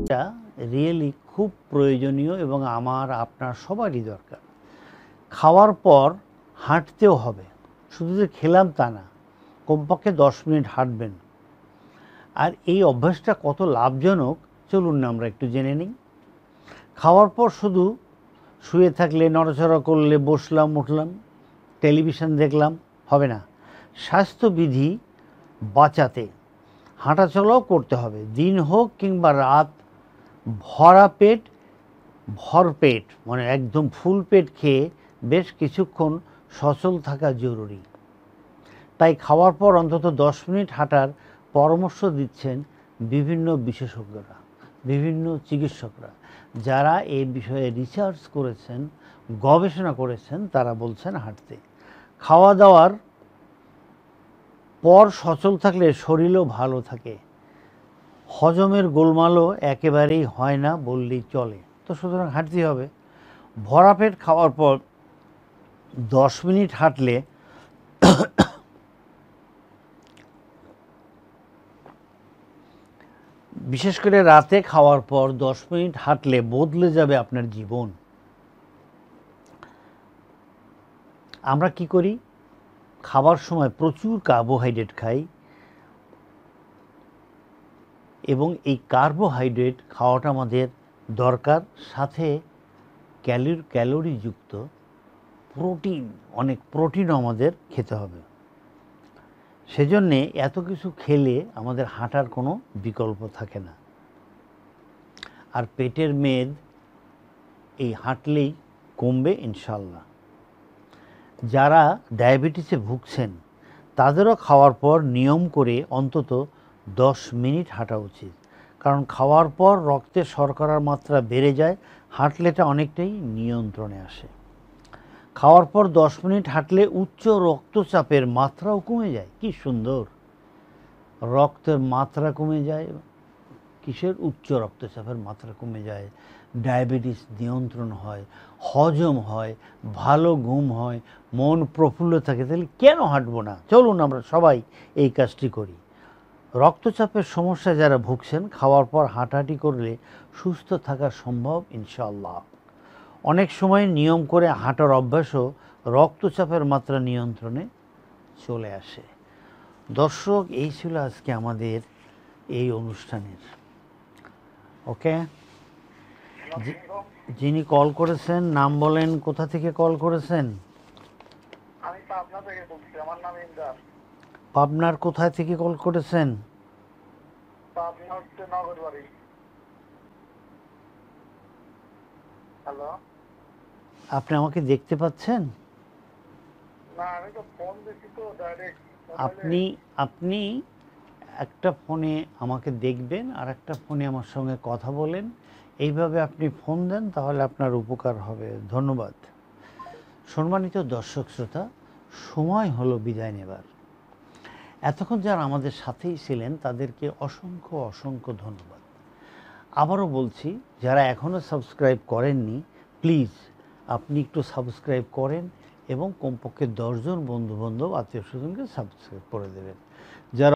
এটা রিয়েলি খুব প্রয়োজনীয় এবং আমার আপনার সবারই দরকার খাওয়ার পর হাঁটতেও হবে শুধু যে খেলাম তা না কমপক্ষে দশ মিনিট হাঁটবেন আর এই অভ্যাসটা কত লাভজনক চলুন না আমরা একটু জেনে নিই খাওয়ার পর শুধু শুয়ে থাকলে নড়াচড়া করলে বসলাম উঠলাম টেলিভিশন দেখলাম হবে না স্বাস্থ্যবিধি বাঁচাতে হাঁটাচলাও করতে হবে দিন হোক কিংবা রাত ভরা পেট ভরপেট মানে একদম ফুল পেট খেয়ে বেশ কিছুক্ষণ সচল থাকা জরুরি তাই খাওয়ার পর অন্তত দশ মিনিট হাঁটার পরামর্শ দিচ্ছেন বিভিন্ন বিশেষজ্ঞরা বিভিন্ন চিকিৎসকরা যারা এ বিষয়ে রিসার্চ করেছেন গবেষণা করেছেন তারা বলছেন হাঁটতে খাওয়া দাওয়ার পর সচল থাকলে শরীরও ভালো থাকে হজমের গোলমালও একেবারেই হয় না বললেই চলে তো সুতরাং হাঁটতে হবে ভরা পেট খাওয়ার পর দশ মিনিট হাঁটলে বিশেষ করে রাতে খাওয়ার পর দশ মিনিট হাঁটলে বদলে যাবে আপনার জীবন আমরা কি করি খাবার সময় প্রচুর কার্বোহাইড্রেট খাই এবং এই কার্বোহাইড্রেট খাওয়াটা আমাদের দরকার সাথে ক্যালোরি ক্যালোরিযুক্ত প্রোটিন অনেক প্রোটিনও আমাদের খেতে হবে সেজন্যে এত কিছু খেলে আমাদের হাঁটার কোনো বিকল্প থাকে না আর পেটের মেদ এই হাঁটলেই কমবে ইনশাল্লাহ যারা ডায়াবেটিসে ভুগছেন তাদেরও খাওয়ার পর নিয়ম করে অন্তত 10 মিনিট হাঁটা উচিত কারণ খাওয়ার পর রক্তে শর্করার মাত্রা বেড়ে যায় হাঁটলেটা অনেকটাই নিয়ন্ত্রণে আসে খাওয়ার পর 10 মিনিট হাঁটলে উচ্চ রক্তচাপের মাত্রাও কমে যায় কি সুন্দর রক্তের মাত্রা কমে যায় কিসের উচ্চ রক্তচাপের মাত্রা কমে যায় ডায়াবেটিস নিয়ন্ত্রণ হয় হজম হয় ভালো ঘুম হয় মন প্রফুল্ল থাকে তাহলে কেন হাঁটবো না চলুন আমরা সবাই এই কাজটি করি রক্তচাপের সমস্যা যারা ভুগছেন খাওয়ার পর হাঁটাহাঁটি করলে সুস্থ থাকা সম্ভব ইনশাল্লাহ অনেক সময় নিয়ম করে হাঁটার অভ্যাসও রক্তচাপের মাত্রা নিয়ন্ত্রণে চলে আসে দর্শক এই ছিল আজকে আমাদের এই অনুষ্ঠানের ওকে যিনি কল করেছেন নাম বলেন কোথা থেকে কল করেছেন আমি পাবনা থেকে বলছি আমার নাম ইন্দার পাবনার কোথা থেকে কল করেছেন পাবনা হচ্ছে নগরবাড়ি হ্যালো আপনি আমাকে দেখতে পাচ্ছেন না আমি তো ফোন দিছি তো ডাইরেক্ট আপনি আপনি একটা ফোনে আমাকে দেখবেন আর একটা ফোনে আমার সঙ্গে কথা বলেন এইভাবে আপনি ফোন দেন তাহলে আপনার উপকার হবে ধন্যবাদ সম্মানিত দর্শক শ্রোতা সময় হলো বিদায় নেবার এতক্ষণ যারা আমাদের সাথেই ছিলেন তাদেরকে অসংখ্য অসংখ্য ধন্যবাদ আবারও বলছি যারা এখনও সাবস্ক্রাইব করেননি প্লিজ আপনি একটু সাবস্ক্রাইব করেন এবং কমপক্ষে দশজন বন্ধুবান্ধব আত্মীয় স্বজনকে সাবস্ক্রাইব করে দেবেন যারা